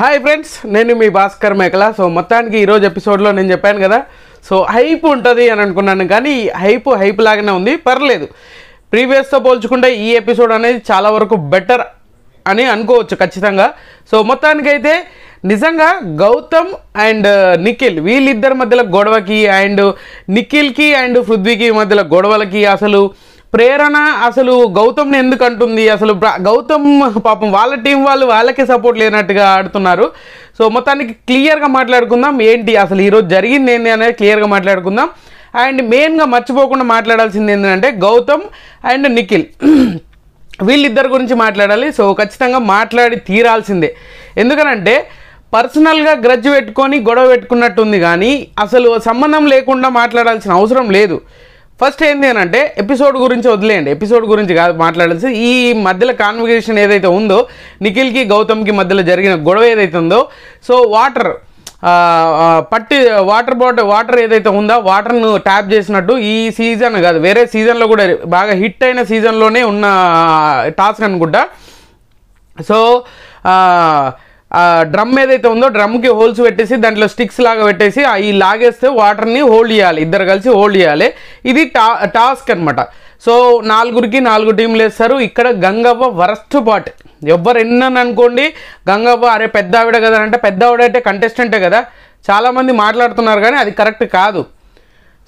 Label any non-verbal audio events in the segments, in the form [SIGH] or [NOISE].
hi friends నేను మీ భాస్కర్ మేకల so మొత్తానికి ఈరోజు ఎపిసోడ్లో నేను చెప్పాను కదా సో హైప్ ఉంటుంది అని అనుకున్నాను కానీ ఈ హైప్ హైప్ లాగానే ఉంది పర్లేదు ప్రీవియస్తో పోల్చుకుంటే ఈ ఎపిసోడ్ అనేది చాలా వరకు బెటర్ అని అనుకోవచ్చు ఖచ్చితంగా సో మొత్తానికైతే నిజంగా గౌతమ్ అండ్ uh, నిఖిల్ వీళ్ళిద్దరి మధ్యలో గొడవకి అండ్ నిఖిల్కి అండ్ పృథ్వీకి మధ్యలో గొడవలకి అసలు ప్రేరణ అసలు గౌతమ్ని ఎందుకు అంటుంది అసలు గౌతమ్ పాపం వాళ్ళ టీం వాళ్ళు వాళ్ళకే సపోర్ట్ లేనట్టుగా ఆడుతున్నారు సో మొత్తానికి క్లియర్గా మాట్లాడుకుందాం ఏంటి అసలు ఈరోజు జరిగింది ఏంటి అనేది క్లియర్గా మాట్లాడుకుందాం అండ్ మెయిన్గా మర్చిపోకుండా మాట్లాడాల్సింది ఏంటంటే గౌతమ్ అండ్ నిఖిల్ [CLEARS THROAT] వీళ్ళిద్దరి గురించి మాట్లాడాలి సో ఖచ్చితంగా మాట్లాడి తీరాల్సిందే ఎందుకనంటే పర్సనల్గా గ్రజ్జు పెట్టుకొని గొడవ పెట్టుకున్నట్టుంది కానీ అసలు సంబంధం లేకుండా మాట్లాడాల్సిన అవసరం లేదు ఫస్ట్ ఏంటి అని అంటే ఎపిసోడ్ గురించి వదిలేయండి ఎపిసోడ్ గురించి కాదు మాట్లాడాల్సి ఈ మధ్యలో కాన్వర్జేషన్ ఏదైతే ఉందో నిఖిల్కి గౌతమ్కి మధ్యలో జరిగిన గొడవ ఏదైతే ఉందో సో వాటర్ పట్టి వాటర్ బాటిల్ వాటర్ ఏదైతే ఉందో వాటర్ను ట్యాప్ చేసినట్టు ఈ సీజన్ కాదు వేరే సీజన్లో కూడా బాగా హిట్ అయిన సీజన్లోనే ఉన్న టాస్క్ అనుకుంటా సో డ్రమ్ ఏదైతే ఉందో డ్రమ్కి హోల్స్ పెట్టేసి దాంట్లో స్టిక్స్ లాగా పెట్టేసి అవి లాగేస్తే వాటర్ని హోల్డ్ చేయాలి ఇద్దరు కలిసి హోల్డ్ చేయాలి ఇది టా టాస్క్ అనమాట సో నాలుగురికి నాలుగు టీంలు వేస్తారు ఇక్కడ గంగవ్వ వరస్ట్ పార్ట్ ఎవ్వరు ఎన్నని అనుకోండి గంగవ్వ అరే పెద్ద ఆవిడ కదా అంటే పెద్ద ఆవిడ అంటే కంటెస్టెంటే కదా చాలామంది మాట్లాడుతున్నారు కానీ అది కరెక్ట్ కాదు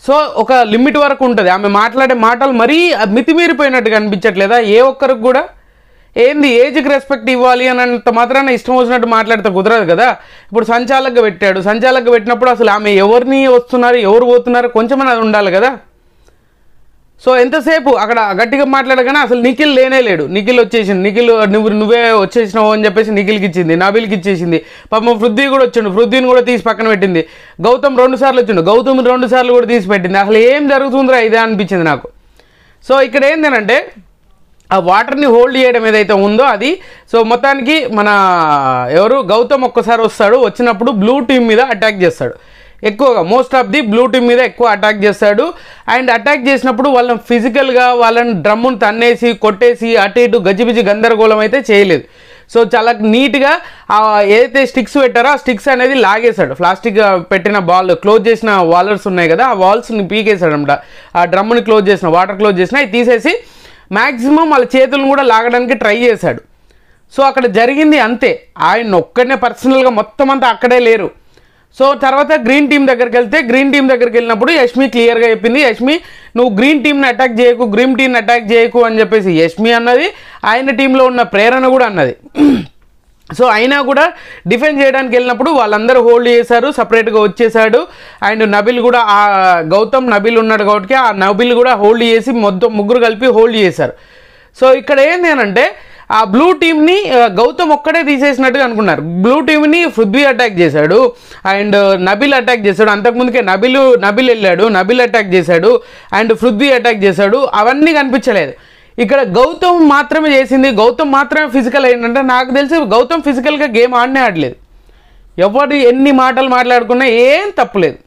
సో ఒక లిమిట్ వరకు ఉంటుంది ఆమె మాట్లాడే మాటలు మరీ మితిమీరిపోయినట్టుగా అనిపించట్లేదా ఏ ఒక్కరికి కూడా ఏంది ఏజ్కి రెస్పెక్ట్ ఇవ్వాలి అని అంత మాత్రాన ఇష్టం వచ్చినట్టు మాట్లాడితే కుదరదు కదా ఇప్పుడు సంచాలకు పెట్టాడు సంచాలకు పెట్టినప్పుడు అసలు ఆమె ఎవరిని వస్తున్నారు ఎవరు పోతున్నారు కొంచెం అది ఉండాలి కదా సో ఎంతసేపు అక్కడ గట్టిగా మాట్లాడగానే అసలు నిఖిల్ లేనే లేడు నిఖిల్ వచ్చేసింది నిఖిల్ నువ్వు నువ్వే వచ్చేసినావు అని చెప్పేసి నిఖిల్కి ఇచ్చింది నబీల్కి ఇచ్చేసింది పాపం వృద్ధి కూడా వచ్చిండు వృద్ధిని కూడా తీసి పక్కన పెట్టింది గౌతమ్ రెండు సార్లు వచ్చిండు గౌతమ్ రెండు సార్లు కూడా తీసి పెట్టింది అసలు ఏం జరుగుతుందిరా ఇదే అనిపించింది నాకు సో ఇక్కడ ఏంటంటే ఆ వాటర్ని హోల్డ్ చేయడం ఏదైతే ఉందో అది సో మొత్తానికి మన ఎవరు గౌతమ్ ఒక్కసారి వస్తాడు వచ్చినప్పుడు బ్లూ టీమ్ మీద అటాక్ చేస్తాడు ఎక్కువగా most of the blue team మీద ఎక్కువ అటాక్ చేస్తాడు అండ్ అటాక్ చేసినప్పుడు వాళ్ళని ఫిజికల్గా వాళ్ళని డ్రమ్ముని తన్నేసి కొట్టేసి అటు ఇటు గజిబిజి గందరగోళం అయితే చేయలేదు సో చాలా నీట్గా ఏదైతే స్టిక్స్ పెట్టారో ఆ స్టిక్స్ అనేది లాగేశాడు ప్లాస్టిక్ పెట్టిన బాల్ క్లోజ్ చేసిన వాలర్స్ ఉన్నాయి కదా ఆ వాల్స్ని పీకేశాడు అనమాట ఆ డ్రమ్ని క్లోజ్ చేసిన వాటర్ క్లోజ్ చేసిన అవి తీసేసి మ్యాక్సిమం వాళ్ళ చేతులను కూడా లాగడానికి ట్రై చేశాడు సో అక్కడ జరిగింది అంతే ఆయన ఒక్కడనే పర్సనల్గా మొత్తం అంతా అక్కడే లేరు సో తర్వాత గ్రీన్ టీం దగ్గరికి వెళ్తే గ్రీన్ టీం దగ్గరికి వెళ్ళినప్పుడు యష్మి క్లియర్గా చెప్పింది యష్మి నువ్వు గ్రీన్ టీంని అటాక్ చేయకు గ్రీన్ టీంని అటాక్ చేయకు అని చెప్పేసి యష్మి అన్నది ఆయన టీంలో ఉన్న ప్రేరణ కూడా అన్నది సో అయినా కూడా డిఫెండ్ చేయడానికి వెళ్ళినప్పుడు వాళ్ళందరూ హోల్డ్ చేశారు సపరేట్గా వచ్చేసాడు అండ్ నబిల్ కూడా ఆ గౌతమ్ నబిల్ ఉన్నాడు కాబట్టి ఆ నబిల్ కూడా హోల్డ్ చేసి మొత్తం ముగ్గురు కలిపి హోల్డ్ చేశారు సో ఇక్కడ ఏంది అంటే ఆ బ్లూ టీమ్ని గౌతమ్ ఒక్కడే తీసేసినట్టుగా అనుకున్నారు బ్లూ టీమ్ని పృథ్వీ అటాక్ చేశాడు అండ్ నబిల్ అటాక్ చేశాడు అంతకుముందుకే నబిలు నబిల్ వెళ్ళాడు నబిల్ అటాక్ చేశాడు అండ్ పృథ్వీ అటాక్ చేశాడు అవన్నీ కనిపించలేదు ఇక్కడ గౌతమ్ మాత్రమే చేసింది గౌతమ్ మాత్రమే ఫిజికల్ అయిందంటే నాకు తెలిసి గౌతమ్ ఫిజికల్గా గేమ్ ఆడనే ఆడలేదు ఎవరు ఎన్ని మాటలు మాట్లాడుకున్నా ఏం తప్పులేదు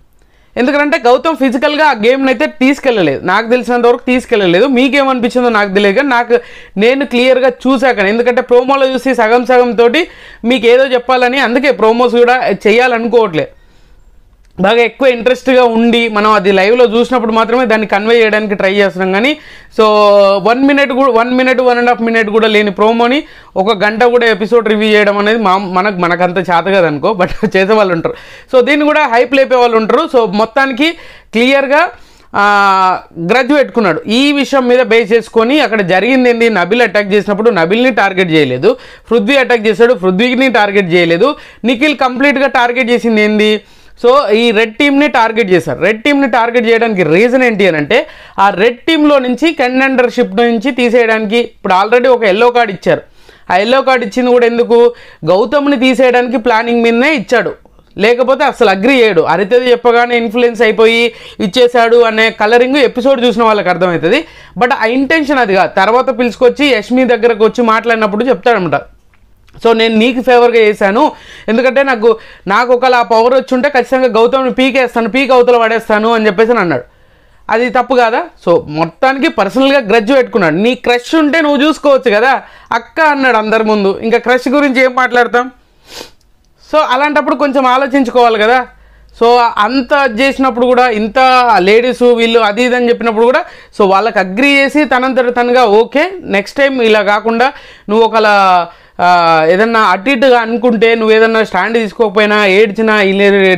ఎందుకంటే గౌతమ్ ఫిజికల్గా ఆ గేమ్ని అయితే తీసుకెళ్ళలేదు నాకు తెలిసినంత వరకు తీసుకెళ్ళలేదు మీకేమనిపించిందో నాకు తెలియదు కానీ నాకు నేను క్లియర్గా చూశాక ఎందుకంటే ప్రోమోలో చూసి సగం సగం తోటి మీకు ఏదో చెప్పాలని అందుకే ప్రోమోస్ కూడా చేయాలనుకోవట్లేదు బాగా ఎక్కువ ఇంట్రెస్ట్గా ఉండి మనం అది లైవ్లో చూసినప్పుడు మాత్రమే దాన్ని కన్వే చేయడానికి ట్రై చేస్తున్నాం కానీ సో వన్ మినిట్ కూడా one minute one and half minute కూడా లేని ప్రోమోని ఒక గంట కూడా ఎపిసోడ్ రివ్యూ చేయడం అనేది మా మనకు మనకంత చేత కదనుకో బట్ [LAUGHS] చేసే వాళ్ళు ఉంటారు సో దీన్ని కూడా హైప్ లేపే వాళ్ళు ఉంటారు సో మొత్తానికి క్లియర్గా గ్రాడ్యుయేట్కున్నాడు ఈ విషయం మీద బేస్ చేసుకొని అక్కడ జరిగింది ఏంది నబిల్ అటాక్ చేసినప్పుడు నబిల్ని టార్గెట్ చేయలేదు పృథ్వీ అటాక్ చేశాడు పృథ్వీని టార్గెట్ చేయలేదు నిఖిల్ కంప్లీట్గా టార్గెట్ చేసింది ఏంది సో ఈ రెడ్ టీమ్ని టార్గెట్ చేశారు రెడ్ టీమ్ని టార్గెట్ చేయడానికి రీజన్ ఏంటి అని అంటే ఆ రెడ్ టీంలో నుంచి కంటెండర్షిప్ నుంచి తీసేయడానికి ఇప్పుడు ఆల్రెడీ ఒక ఎల్లో కార్డ్ ఇచ్చారు ఆ ఎల్లో కార్డ్ ఇచ్చింది కూడా ఎందుకు గౌతమ్ని తీసేయడానికి ప్లానింగ్ మీదనే ఇచ్చాడు లేకపోతే అసలు అగ్రి చేయడు అరితది చెప్పగానే ఇన్ఫ్లుయెన్స్ అయిపోయి ఇచ్చేశాడు అనే కలరింగ్ ఎపిసోడ్ చూసిన వాళ్ళకి అర్థమవుతుంది బట్ ఆ ఇంటెన్షన్ అది తర్వాత పిలుచుకొచ్చి యష్మి దగ్గరకు వచ్చి మాట్లాడినప్పుడు చెప్తాడనమాట సో నేను నీకు ఫేవర్గా చేశాను ఎందుకంటే నాకు నాకు ఒకలా పవర్ వచ్చి ఉంటే ఖచ్చితంగా గౌతమ్ని పీకేస్తాను పీక్ అవతల పడేస్తాను అని చెప్పేసి అన్నాడు అది తప్పు కాదా సో మొత్తానికి పర్సనల్గా గ్రజ్జు పెట్టుకున్నాడు నీ క్రష్ ఉంటే నువ్వు చూసుకోవచ్చు కదా అక్క అన్నాడు అందరి ముందు ఇంకా క్రష్ గురించి ఏం మాట్లాడతాం సో అలాంటప్పుడు కొంచెం ఆలోచించుకోవాలి కదా సో అంత చేసినప్పుడు కూడా ఇంత లేడీస్ వీళ్ళు అది ఇది అని చెప్పినప్పుడు కూడా సో వాళ్ళకి అగ్రి చేసి తనంతట తనగా ఓకే నెక్స్ట్ టైం ఇలా కాకుండా నువ్వు ఒకలా ఏదన్నా అటు ఇటుగా అనుకుంటే నువ్వు ఏదన్నా స్టాండ్ తీసుకోకపోయినా ఏడ్చినా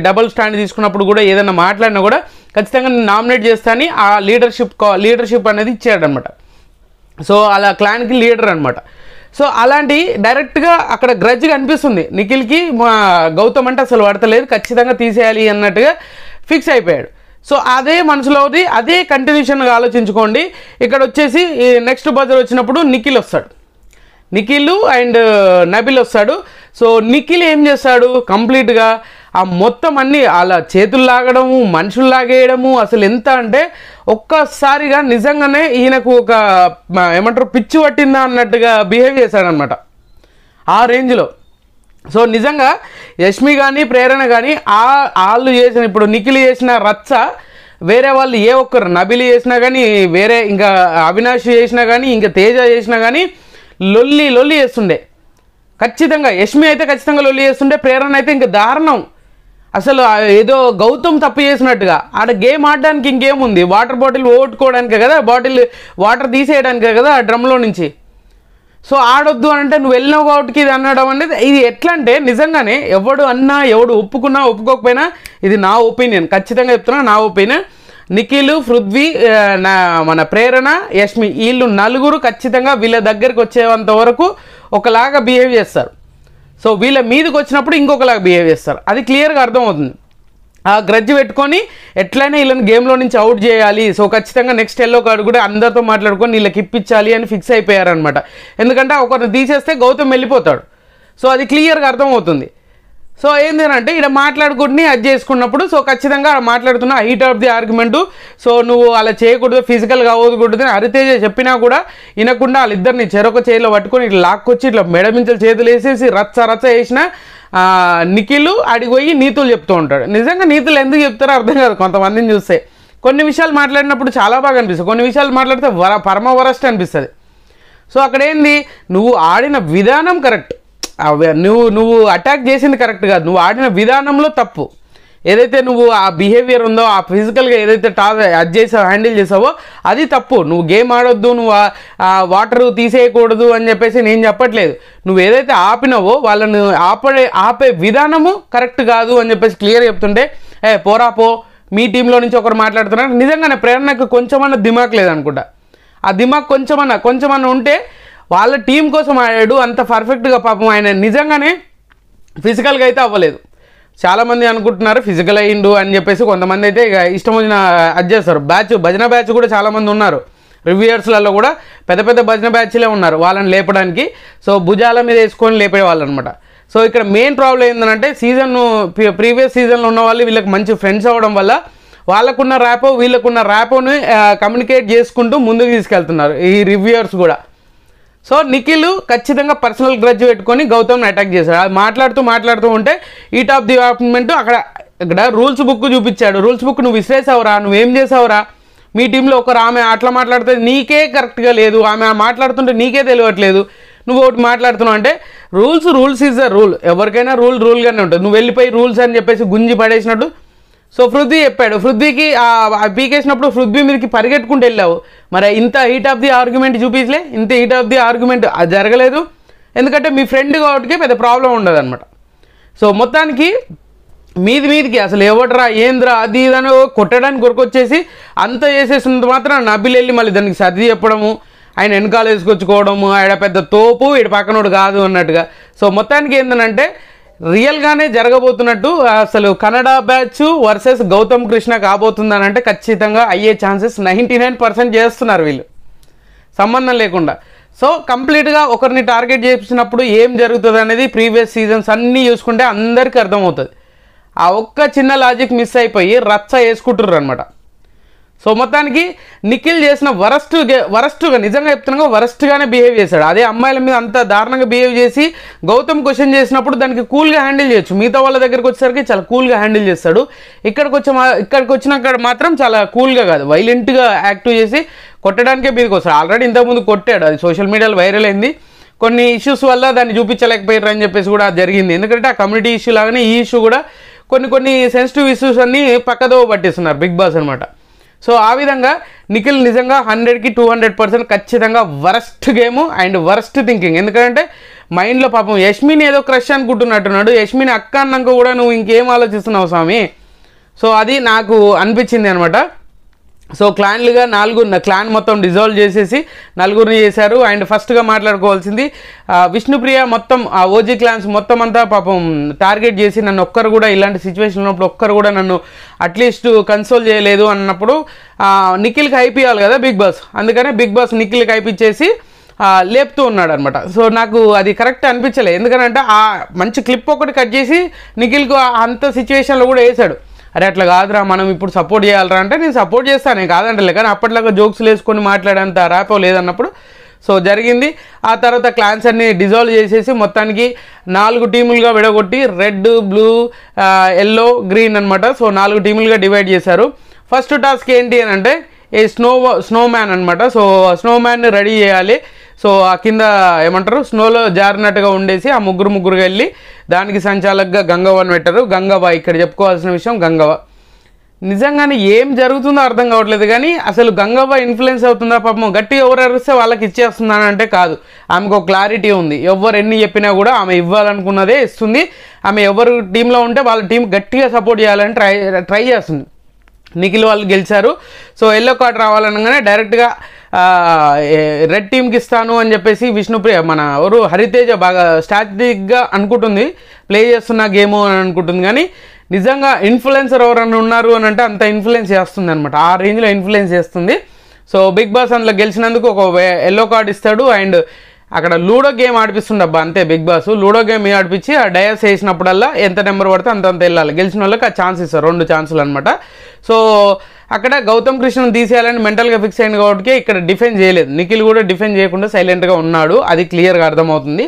డబల్ స్టాండ్ తీసుకున్నప్పుడు కూడా ఏదన్నా మాట్లాడినా కూడా ఖచ్చితంగా నేను నామినేట్ చేస్తాను ఆ లీడర్షిప్ లీడర్షిప్ అనేది ఇచ్చాడనమాట సో అలా క్లాన్కి లీడర్ అనమాట సో అలాంటి డైరెక్ట్గా అక్కడ గ్రజ్ కనిపిస్తుంది నిఖిల్కి మా గౌతమ్ అంటే అసలు పడతలేదు ఖచ్చితంగా తీసేయాలి అన్నట్టుగా ఫిక్స్ అయిపోయాడు సో అదే మనసులోది అదే కంటిన్యూషన్గా ఆలోచించుకోండి ఇక్కడ వచ్చేసి నెక్స్ట్ బజర్ వచ్చినప్పుడు నిఖిల్ వస్తాడు నిఖిల్ అండ్ నబిల్ వస్తాడు సో నిఖిల్ ఏం చేస్తాడు కంప్లీట్గా ఆ మొత్తం అన్నీ అలా చేతులు లాగడము మనుషులు లాగేయడము అసలు ఎంత అంటే ఒక్కసారిగా నిజంగానే ఈయనకు ఒక ఏమంటారు పిచ్చి పట్టిందా అన్నట్టుగా బిహేవ్ చేశాడనమాట ఆ రేంజ్లో సో నిజంగా యష్మి కానీ ప్రేరణ కానీ ఆ వాళ్ళు చేసిన ఇప్పుడు నిఖిల్ చేసిన రచ్చ వేరే వాళ్ళు ఏ ఒక్కరు నబిలి చేసినా కానీ వేరే ఇంకా అవినాష్ చేసినా కానీ ఇంకా తేజ చేసినా కానీ లొల్లి లొల్లి చేస్తుండే ఖచ్చితంగా యష్మి అయితే ఖచ్చితంగా లొల్లి చేస్తుండే ప్రేరణ అయితే ఇంక దారుణం అసలు ఏదో గౌతమ్ తప్పు చేసినట్టుగా ఆడ గేమ్ ఆడడానికి ఇంకేముంది వాటర్ బాటిల్ ఓట్టుకోవడానికే కదా బాటిల్ వాటర్ తీసేయడానికే కదా ఆ డ్రమ్లో నుంచి సో ఆడొద్దు అని అంటే నువ్వు వెళ్ళినావు కాబట్టి ఇది అనడం అనేది ఇది ఎట్లా అంటే నిజంగానే ఎవడు అన్నా ఎవడు ఒప్పుకున్నా ఒప్పుకోకపోయినా ఇది నా ఒపీనియన్ ఖచ్చితంగా చెప్తున్నా నా ఒపీనియన్ నిఖిల్ పృథ్వీ మన ప్రేరణ యష్మి వీళ్ళు నలుగురు ఖచ్చితంగా వీళ్ళ దగ్గరికి వచ్చేంత వరకు ఒకలాగా బిహేవ్ చేస్తారు సో వీళ్ళ మీదకి వచ్చినప్పుడు ఇంకొకలాగా బిహేవ్ చేస్తారు అది క్లియర్గా అర్థమవుతుంది ఆ గ్రజ్జి పెట్టుకొని ఎట్లయినా వీళ్ళని గేమ్లో నుంచి అవుట్ చేయాలి సో ఖచ్చితంగా నెక్స్ట్ ఎల్లో కార్డు కూడా అందరితో మాట్లాడుకొని వీళ్ళకి ఇప్పించాలి అని ఫిక్స్ అయిపోయారనమాట ఎందుకంటే ఒకరిని తీసేస్తే గౌతమ్ వెళ్ళిపోతాడు సో అది క్లియర్గా అర్థమవుతుంది సో ఏంటంటే ఇక్కడ మాట్లాడుకుంటుని అది చేసుకున్నప్పుడు సో ఖచ్చితంగా మాట్లాడుతున్న heat of the argument so నువ్వు అలా చేయకూడదు ఫిజికల్గా అవ్వకూడదు అని హరితేజ చెప్పినా కూడా వినకుండా వాళ్ళిద్దరిని చెరొక చేయిలో పట్టుకొని ఇట్లా లాక్కొచ్చి ఇట్లా మెడమించలు చేతులు వేసేసి రచ్చ రచ్చ వేసిన నిఖిలు అడిగిపోయి నీతులు చెప్తూ ఉంటాడు నిజంగా నీతులు ఎందుకు చెప్తారో అర్థం కాదు కొంతమందిని చూస్తే కొన్ని విషయాలు మాట్లాడినప్పుడు చాలా బాగా అనిపిస్తుంది కొన్ని విషయాలు మాట్లాడితే వర పరమ వరస్ట్ అనిపిస్తుంది సో అక్కడేంది నువ్వు ఆడిన విధానం కరెక్ట్ నువ్వు నువ్వు అటాక్ చేసింది కరెక్ట్ కాదు నువ్వు ఆడిన విధానంలో తప్పు ఏదైతే నువ్వు ఆ బిహేవియర్ ఉందో ఆ ఫిజికల్గా ఏదైతే టా అది చేసావో హ్యాండిల్ చేసావో అది తప్పు నువ్వు గేమ్ ఆడొద్దు నువ్వు వాటర్ తీసేయకూడదు అని చెప్పేసి నేను చెప్పట్లేదు నువ్వు ఏదైతే ఆపినావో వాళ్ళని ఆపడే ఆపే విధానము కరెక్ట్ కాదు అని చెప్పేసి క్లియర్ చెప్తుంటే ఏ పోరా పో మీ టీంలో నుంచి ఒకరు మాట్లాడుతున్నారు నిజంగానే ప్రేరణకు కొంచెమన్నా దిమాక్ లేదనుకుంటా ఆ దిమాక్ కొంచెమన్నా కొంచెమన్నా ఉంటే వాళ్ళ టీం కోసం ఆడాడు అంత పర్ఫెక్ట్గా పాపం ఆయన నిజంగానే ఫిజికల్గా అయితే అవ్వలేదు చాలామంది అనుకుంటున్నారు ఫిజికల్ అయ్యిండు అని చెప్పేసి కొంతమంది అయితే ఇక ఇష్టం వచ్చిన అది చేస్తారు బ్యాచ్ భజన బ్యాచ్ కూడా చాలామంది ఉన్నారు రివ్యూయర్స్లలో కూడా పెద్ద పెద్ద భజన బ్యాచ్లే ఉన్నారు వాళ్ళని లేపడానికి సో భుజాల మీద వేసుకొని లేపేవాళ్ళు అనమాట సో ఇక్కడ మెయిన్ ప్రాబ్లం ఏంటంటే సీజన్ ప్రీవియస్ సీజన్లో ఉన్న వాళ్ళు వీళ్ళకి మంచి ఫ్రెండ్స్ అవ్వడం వల్ల వాళ్ళకున్న ర్యాపో వీళ్ళకున్న ర్యాపోని కమ్యూనికేట్ చేసుకుంటూ ముందుకు తీసుకెళ్తున్నారు ఈ రివ్యూయర్స్ కూడా సో నిఖిల్ ఖచ్చితంగా పర్సనల్ గ్రజ్ పెట్టుకొని గౌతమ్ని అటాక్ చేశాడు మాట్లాడుతూ మాట్లాడుతూ ఉంటే ఈట్ ఆఫ్ డిపార్ట్మెంట్ అక్కడ ఇక్కడ రూల్స్ బుక్ చూపించాడు రూల్స్ బుక్ నువ్వు విసిరేసావురా నువ్వేం చేసావురా మీ టీంలో ఒకరు ఆమె అట్లా మాట్లాడితే నీకే కరెక్ట్గా లేదు ఆమె మాట్లాడుతుంటే నీకే తెలియట్లేదు నువ్వు ఒకటి మాట్లాడుతున్నావు అంటే rules rules is the rule ఎవరికైనా రూల్ రూల్గానే ఉంటుంది నువ్వు వెళ్ళిపోయి రూల్స్ అని చెప్పేసి గుంజి పడేసినట్టు సో ఫృద్ధి చెప్పాడు ఫృద్ధికి పీకేసినప్పుడు ఫృద్ధి మీదకి పరిగెట్టుకుంటూ వెళ్ళావు మరి ఇంత హీట్ ఆఫ్ ది ఆర్గ్యుమెంట్ చూపించలే ఇంత హీట్ ఆఫ్ ది ఆర్గ్యుమెంట్ అది జరగలేదు ఎందుకంటే మీ ఫ్రెండ్ కాబట్టి పెద్ద ప్రాబ్లం ఉండదు అనమాట సో మొత్తానికి మీది మీదికి అసలు ఎవడరా ఏంద్రా అది ఇదని కొట్టడానికి వచ్చేసి అంత చేసేసినంత మాత్రం నబ్బిలు వెళ్ళి మళ్ళీ దానికి సర్ది చెప్పడము ఆయన వెనకాల వేసుకొచ్చుకోవడము ఆయన పెద్ద తోపు ఇటు పక్కనోడు కాదు అన్నట్టుగా సో మొత్తానికి ఏంటంటే రియల్గానే జరగబోతున్నట్టు అసలు కన్నడ బ్యాచ్ వర్సెస్ గౌతమ్ కృష్ణ అని అంటే ఖచ్చితంగా అయ్యే ఛాన్సెస్ నైంటీ నైన్ పర్సెంట్ చేస్తున్నారు వీళ్ళు సంబంధం లేకుండా సో కంప్లీట్గా ఒకరిని టార్గెట్ చేసినప్పుడు ఏం జరుగుతుంది అనేది ప్రీవియస్ సీజన్స్ అన్నీ చూసుకుంటే అందరికీ అర్థమవుతుంది ఆ ఒక్క చిన్న లాజిక్ మిస్ అయిపోయి రచ్చ వేసుకుంటుర్రు అనమాట సో మొత్తానికి నిఖిల్ చేసిన వరస్ట్ వరస్ట్గా నిజంగా చెప్తున్నాగా వరస్ట్గానే బిహేవ్ చేశాడు అదే అమ్మాయిల మీద అంత దారుణంగా బిహేవ్ చేసి గౌతమ్ క్వశ్చన్ చేసినప్పుడు దానికి కూల్గా హ్యాండిల్ చేయొచ్చు మిగతా వాళ్ళ దగ్గరకు వచ్చేసరికి చాలా కూల్గా హ్యాండిల్ చేస్తాడు ఇక్కడికి వచ్చే ఇక్కడికి వచ్చినాక మాత్రం చాలా కూల్గా కాదు వైలెంట్గా యాక్టివ్ చేసి కొట్టడానికే మీదకి వస్తాడు ఆల్రెడీ ఇంతకుముందు కొట్టాడు అది సోషల్ మీడియాలో వైరల్ అయింది కొన్ని ఇష్యూస్ వల్ల దాన్ని చూపించలేకపోయారు అని చెప్పేసి కూడా జరిగింది ఎందుకంటే ఆ కమ్యూనిటీ ఇష్యూ లాగానే ఈ ఇష్యూ కూడా కొన్ని కొన్ని సెన్సిటివ్ ఇష్యూస్ అన్నీ పక్కదో పట్టిస్తున్నారు బిగ్ బాస్ అనమాట సో ఆ విధంగా నిఖిల్ నిజంగా హండ్రెడ్కి టూ హండ్రెడ్ పర్సెంట్ ఖచ్చితంగా worst game and worst thinking ఎందుకంటే మైండ్లో పాపం యష్మిని ఏదో క్రష్ అనుకుంటున్నట్టున్నాడు యష్మిని అక్క అన్నాక కూడా నువ్వు ఇంకేం ఆలోచిస్తున్నావు స్వామి సో అది నాకు అనిపించింది అనమాట సో క్లాన్లుగా నలుగురు క్లాన్ మొత్తం డిజాల్వ్ చేసేసి నలుగురిని చేశారు అండ్ ఫస్ట్గా మాట్లాడుకోవాల్సింది విష్ణుప్రియ మొత్తం ఆ ఓజీ క్లాన్స్ మొత్తం అంతా పాపం టార్గెట్ చేసి నన్ను ఒక్కరు కూడా ఇలాంటి సిచ్యువేషన్ ఉన్నప్పుడు ఒక్కరు కూడా నన్ను అట్లీస్ట్ కన్సోల్ చేయలేదు అన్నప్పుడు నిఖిల్కి అయిపోయాలి ఇవ్వాలి కదా బిగ్ బాస్ అందుకనే బిగ్ బాస్ నిఖిల్కి హైప్ లేపుతూ ఉన్నాడు అనమాట సో నాకు అది కరెక్ట్ అనిపించలేదు ఎందుకంటే ఆ మంచి క్లిప్ ఒకటి కట్ చేసి నిఖిల్కు అంత సిచ్యువేషన్లో కూడా వేశాడు అరే అట్లా కాదురా మనం ఇప్పుడు సపోర్ట్ చేయాలరా అంటే నేను సపోర్ట్ చేస్తాను నేను కాదంటలే కానీ అప్పట్లాగా జోక్స్లు వేసుకొని మాట్లాడేంత రాపో లేదన్నప్పుడు సో జరిగింది ఆ తర్వాత క్లాన్స్ అన్ని డిజాల్వ్ చేసేసి మొత్తానికి నాలుగు టీములుగా విడగొట్టి రెడ్ బ్లూ ఎల్లో గ్రీన్ అనమాట సో నాలుగు టీములుగా డివైడ్ చేశారు ఫస్ట్ టాస్క్ ఏంటి అని అంటే ఏ స్నో మ్యాన్ అనమాట సో మ్యాన్ రెడీ చేయాలి సో ఆ కింద ఏమంటారు స్నోలో జారినట్టుగా ఉండేసి ఆ ముగ్గురు ముగ్గురుగా వెళ్ళి దానికి సంచాలకుగా గంగవ్వ అని పెట్టారు గంగవ్వ ఇక్కడ చెప్పుకోవాల్సిన విషయం గంగవ్వ నిజంగానే ఏం జరుగుతుందో అర్థం కావట్లేదు కానీ అసలు గంగవ్వ ఇన్ఫ్లుయెన్స్ అవుతుందా పాపం గట్టి ఎవరు అరిస్తే వాళ్ళకి ఇచ్చేస్తుందా అంటే కాదు ఆమెకు ఒక క్లారిటీ ఉంది ఎవరు ఎన్ని చెప్పినా కూడా ఆమె ఇవ్వాలనుకున్నదే ఇస్తుంది ఆమె ఎవరు టీంలో ఉంటే వాళ్ళ టీం గట్టిగా సపోర్ట్ చేయాలని ట్రై ట్రై చేస్తుంది నిఖిల్ వాళ్ళు గెలిచారు సో ఎల్లో కార్డ్ రావాలనగానే డైరెక్ట్గా రెడ్ టీమ్కి ఇస్తాను అని చెప్పేసి విష్ణుప్రియ మన ఎవరు హరితేజ బాగా స్ట్రాటజిక్గా అనుకుంటుంది ప్లే చేస్తున్న గేమ్ అని అనుకుంటుంది కానీ నిజంగా ఇన్ఫ్లుయెన్సర్ ఎవరన్నా ఉన్నారు అని అంటే అంత ఇన్ఫ్లుయెన్స్ చేస్తుంది అనమాట ఆ రేంజ్లో ఇన్ఫ్లుయెన్స్ చేస్తుంది సో బిగ్ బాస్ అందులో గెలిచినందుకు ఒక ఎల్లో కార్డ్ ఇస్తాడు అండ్ అక్కడ లూడో గేమ్ ఆడిపిస్తుండబ్బా అంతే బిగ్ బాస్ లూడో గేమ్ ఆడిపించి ఆ డయాస్ వేసినప్పుడల్లా ఎంత నెంబర్ పడితే అంత అంత వెళ్ళాలి గెలిచిన వాళ్ళకి ఆ ఛాన్స్ ఇస్తారు రెండు ఛాన్సులు అనమాట సో అక్కడ గౌతమ్ కృష్ణను తీసేయాలని మెంటల్గా ఫిక్స్ అయింది కాబట్టి ఇక్కడ డిఫెండ్ చేయలేదు నిఖిల్ కూడా డిఫెండ్ చేయకుండా సైలెంట్గా ఉన్నాడు అది క్లియర్గా అర్థమవుతుంది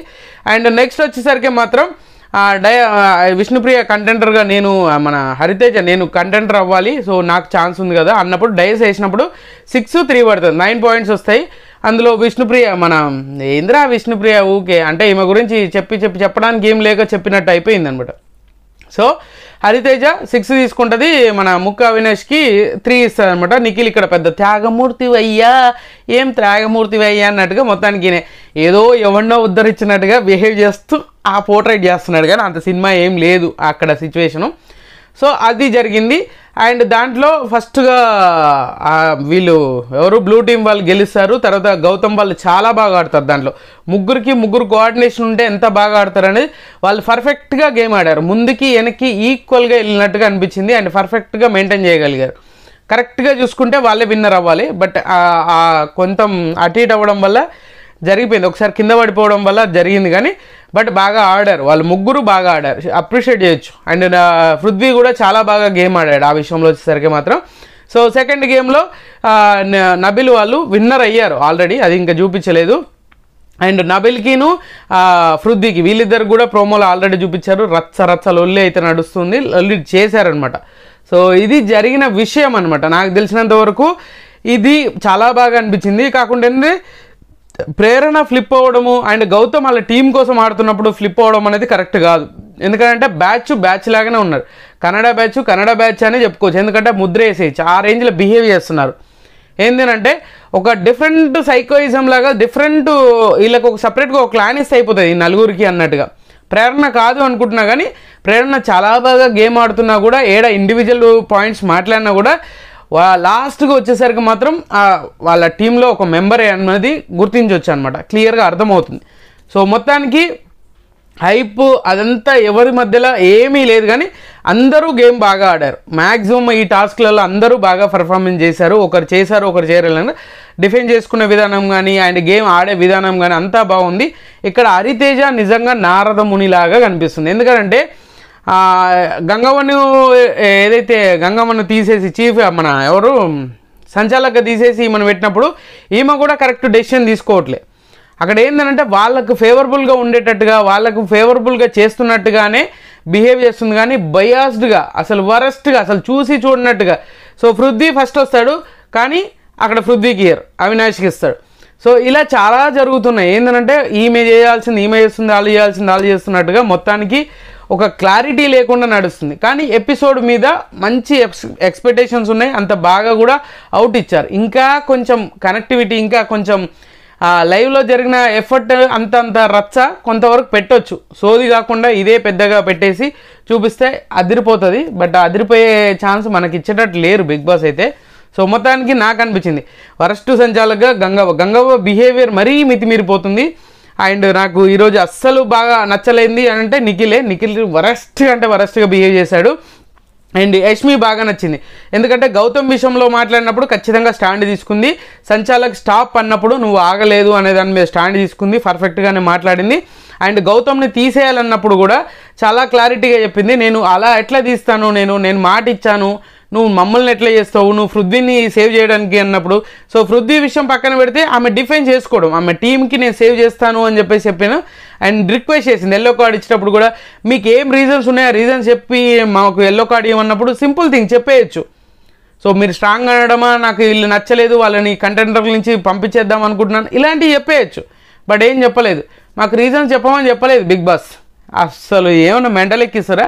అండ్ నెక్స్ట్ వచ్చేసరికి మాత్రం డై విష్ణుప్రియ కంటెంటర్గా నేను మన హరితేజ నేను కంటెంటర్ అవ్వాలి సో నాకు ఛాన్స్ ఉంది కదా అన్నప్పుడు డైస్ వేసినప్పుడు సిక్స్ త్రీ పడుతుంది నైన్ పాయింట్స్ వస్తాయి అందులో విష్ణుప్రియ మన ఇంద్రా విష్ణుప్రియ ఊకే అంటే ఈమె గురించి చెప్పి చెప్పి చెప్పడానికి ఏం లేక చెప్పినట్టు అయిపోయింది అనమాట సో హరితేజ సిక్స్ తీసుకుంటుంది మన ముక్క అవినాష్కి త్రీ ఇస్తుంది అనమాట నిఖిల్ ఇక్కడ పెద్ద త్యాగమూర్తి అయ్యా ఏం త్యాగమూర్తి అయ్యా అన్నట్టుగా మొత్తానికి ఏదో ఎవరినో ఉద్ధరించినట్టుగా బిహేవ్ చేస్తూ ఆ పోర్ట్రేట్ చేస్తున్నాడు కానీ అంత సినిమా ఏం లేదు అక్కడ సిచ్యువేషను సో అది జరిగింది అండ్ దాంట్లో ఫస్ట్గా వీళ్ళు ఎవరు బ్లూ టీం వాళ్ళు గెలుస్తారు తర్వాత గౌతమ్ వాళ్ళు చాలా బాగా ఆడతారు దాంట్లో ముగ్గురికి ముగ్గురు కోఆర్డినేషన్ ఉంటే ఎంత బాగా ఆడతారు అనేది వాళ్ళు పర్ఫెక్ట్గా గేమ్ ఆడారు ముందుకి వెనక్కి ఈక్వల్గా వెళ్ళినట్టుగా అనిపించింది అండ్ పర్ఫెక్ట్గా మెయింటైన్ చేయగలిగారు కరెక్ట్గా చూసుకుంటే వాళ్ళే విన్నర్ అవ్వాలి బట్ కొంత అటు ఇటు అవ్వడం వల్ల జరిగిపోయింది ఒకసారి కింద పడిపోవడం వల్ల జరిగింది కానీ బట్ బాగా ఆడారు వాళ్ళు ముగ్గురు బాగా ఆడారు అప్రిషియేట్ చేయొచ్చు అండ్ పృథ్వీ కూడా చాలా బాగా గేమ్ ఆడాడు ఆ విషయంలో వచ్చేసరికి మాత్రం సో సెకండ్ గేమ్లో నబిల్ వాళ్ళు విన్నర్ అయ్యారు ఆల్రెడీ అది ఇంకా చూపించలేదు అండ్ నబిల్కిను పృథ్వీకి వీళ్ళిద్దరు కూడా ప్రోమోలు ఆల్రెడీ చూపించారు రచ్చ రచ్చ లొల్లి అయితే నడుస్తుంది లొల్లి చేశారనమాట సో ఇది జరిగిన విషయం అనమాట నాకు తెలిసినంత వరకు ఇది చాలా బాగా అనిపించింది కాకుండా ప్రేరణ ఫ్లిప్ అవ్వడము అండ్ గౌతమ్ వాళ్ళ టీం కోసం ఆడుతున్నప్పుడు ఫ్లిప్ అవ్వడం అనేది కరెక్ట్ కాదు ఎందుకంటే బ్యాచ్ బ్యాచ్ లాగానే ఉన్నారు కన్నడ బ్యాచ్ కన్నడ బ్యాచ్ అనే చెప్పుకోవచ్చు ఎందుకంటే ముద్ర వేసేయచ్చు ఆ రేంజ్లో బిహేవ్ చేస్తున్నారు ఏంటంటే ఒక డిఫరెంట్ సైకోయిజం లాగా డిఫరెంట్ వీళ్ళకి ఒక సపరేట్గా ఒక క్లాన్ ఇస్తే అయిపోతుంది ఈ నలుగురికి అన్నట్టుగా ప్రేరణ కాదు అనుకుంటున్నా కానీ ప్రేరణ చాలా బాగా గేమ్ ఆడుతున్నా కూడా ఏడా ఇండివిజువల్ పాయింట్స్ మాట్లాడినా కూడా లాస్ట్కి వచ్చేసరికి మాత్రం వాళ్ళ టీంలో ఒక మెంబర్ అన్నది గుర్తించవచ్చు అనమాట క్లియర్గా అర్థమవుతుంది సో మొత్తానికి హైప్ అదంతా ఎవరి మధ్యలో ఏమీ లేదు కానీ అందరూ గేమ్ బాగా ఆడారు మ్యాక్సిమం ఈ టాస్క్లలో అందరూ బాగా పర్ఫార్మెన్స్ చేశారు ఒకరు చేశారు ఒకరు చేయరలేదు డిఫెండ్ చేసుకునే విధానం కానీ అండ్ గేమ్ ఆడే విధానం కానీ అంతా బాగుంది ఇక్కడ హరితేజ నిజంగా లాగా కనిపిస్తుంది ఎందుకంటే గంగవ్వను ఏదైతే గంగమ్మను తీసేసి చీఫ్ మన ఎవరు సంచాలక తీసేసి ఈమెను పెట్టినప్పుడు ఈమె కూడా కరెక్ట్ డెసిషన్ తీసుకోవట్లే అక్కడ ఏంటంటే వాళ్ళకు ఫేవరబుల్గా ఉండేటట్టుగా వాళ్ళకు ఫేవరబుల్గా చేస్తున్నట్టుగానే బిహేవ్ చేస్తుంది కానీ బయాస్డ్గా అసలు వరస్ట్గా అసలు చూసి చూడనట్టుగా సో ఫృద్ధి ఫస్ట్ వస్తాడు కానీ అక్కడ ఫృద్ధి ఇయర్ అవినాష్కి ఇస్తాడు సో ఇలా చాలా జరుగుతున్నాయి ఏంటంటే ఈమె చేయాల్సింది ఈమె చేస్తుంది వాళ్ళు చేయాల్సింది వాళ్ళు చేస్తున్నట్టుగా మొత్తానికి ఒక క్లారిటీ లేకుండా నడుస్తుంది కానీ ఎపిసోడ్ మీద మంచి ఎక్స్పెక్టేషన్స్ ఉన్నాయి అంత బాగా కూడా అవుట్ ఇచ్చారు ఇంకా కొంచెం కనెక్టివిటీ ఇంకా కొంచెం లైవ్లో జరిగిన ఎఫర్ట్ అంత అంత రచ్చ కొంతవరకు పెట్టొచ్చు సోది కాకుండా ఇదే పెద్దగా పెట్టేసి చూపిస్తే అదిరిపోతుంది బట్ అదిరిపోయే ఛాన్స్ మనకి ఇచ్చేటట్టు లేరు బిగ్ బాస్ అయితే సో మొత్తానికి నాకు అనిపించింది వరస్టు సంచాలకుగా గంగవ్వ గంగవ్వ బిహేవియర్ మరీ మితిమీరిపోతుంది అండ్ నాకు ఈరోజు అస్సలు బాగా నచ్చలేంది అని అంటే నిఖిలే నిఖిల్ వరస్ట్గా అంటే వరస్ట్గా బిహేవ్ చేశాడు అండ్ యష్మి బాగా నచ్చింది ఎందుకంటే గౌతమ్ విషయంలో మాట్లాడినప్పుడు ఖచ్చితంగా స్టాండ్ తీసుకుంది సంచాలక్ స్టాప్ అన్నప్పుడు నువ్వు ఆగలేదు అనే దాని మీద స్టాండ్ తీసుకుంది పర్ఫెక్ట్గానే మాట్లాడింది అండ్ గౌతమ్ని తీసేయాలన్నప్పుడు కూడా చాలా క్లారిటీగా చెప్పింది నేను అలా ఎట్లా తీస్తాను నేను నేను మాట ఇచ్చాను నువ్వు మమ్మల్ని ఎట్లా చేస్తావు నువ్వు పృథ్వీని సేవ్ చేయడానికి అన్నప్పుడు సో పృథ్వీ విషయం పక్కన పెడితే ఆమె డిఫెండ్ చేసుకోవడం ఆమె టీంకి నేను సేవ్ చేస్తాను అని చెప్పేసి చెప్పాను అండ్ రిక్వెస్ట్ చేసింది ఎల్లో కార్డ్ ఇచ్చినప్పుడు కూడా మీకు ఏం రీజన్స్ ఉన్నాయో రీజన్స్ చెప్పి మాకు ఎల్లో కార్డ్ ఇవ్వన్నప్పుడు సింపుల్ థింగ్ చెప్పేయచ్చు సో మీరు స్ట్రాంగ్ అనడమా నాకు వీళ్ళు నచ్చలేదు వాళ్ళని కంటెంటర్ నుంచి పంపించేద్దాం అనుకుంటున్నాను ఇలాంటివి చెప్పేయచ్చు బట్ ఏం చెప్పలేదు మాకు రీజన్స్ చెప్పమని చెప్పలేదు బిగ్ బాస్ అసలు ఏమన్నా మెంటల్ ఎక్కిస్తారా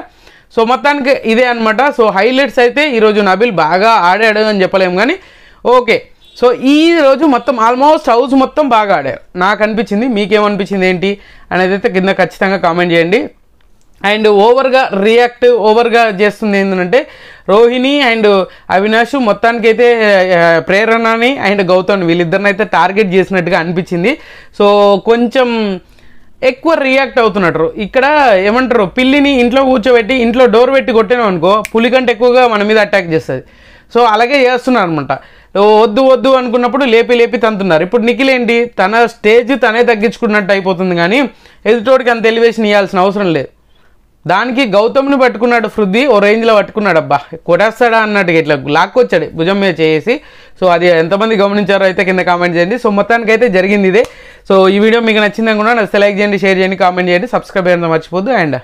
సో మొత్తానికి ఇదే అనమాట సో హైలైట్స్ అయితే ఈరోజు నబిల్ బాగా ఆడాడు అని చెప్పలేము కానీ ఓకే సో ఈ రోజు మొత్తం ఆల్మోస్ట్ హౌస్ మొత్తం బాగా ఆడారు నాకు అనిపించింది మీకేమనిపించింది ఏంటి అనేది అయితే కింద ఖచ్చితంగా కామెంట్ చేయండి అండ్ ఓవర్గా రియాక్ట్ ఓవర్గా చేస్తుంది ఏంటంటే రోహిణి అండ్ అవినాష్ మొత్తానికి అయితే ప్రేరణని అండ్ గౌతమ్ వీళ్ళిద్దరిని అయితే టార్గెట్ చేసినట్టుగా అనిపించింది సో కొంచెం ఎక్కువ రియాక్ట్ అవుతున్నట్టు ఇక్కడ ఏమంటారు పిల్లిని ఇంట్లో కూర్చోబెట్టి ఇంట్లో డోర్ పెట్టి కొట్టినాం అనుకో పులి కంటే ఎక్కువగా మన మీద అటాక్ చేస్తుంది సో అలాగే చేస్తున్నారు అనమాట వద్దు వద్దు అనుకున్నప్పుడు లేపి లేపి తంతున్నారు ఇప్పుడు నిఖిలేంటి తన స్టేజ్ తనే తగ్గించుకున్నట్టు అయిపోతుంది కానీ ఎదుటోడికి అంత ఎలివేషన్ ఇవ్వాల్సిన అవసరం లేదు దానికి గౌతమ్ని పట్టుకున్నాడు ఫృద్ధి ఓ రేంజ్లో పట్టుకున్నాడు అబ్బా కొడేస్తాడా అన్నట్టుగా ఇట్లా లాక్కొచ్చాడు భుజం మీద చేసి సో అది ఎంతమంది గమనించారో అయితే కింద కామెంట్ చేయండి సో మొత్తానికైతే జరిగింది ఇదే సో ఈ వీడియో మీకు నచ్చింది అనుకున్నా నచ్చితే లైక్ చేయండి షేర్ చేయండి కామెంట్ చేయండి సబ్స్క్రైబ్ చేయడం మర్చిపోద్దు అండ్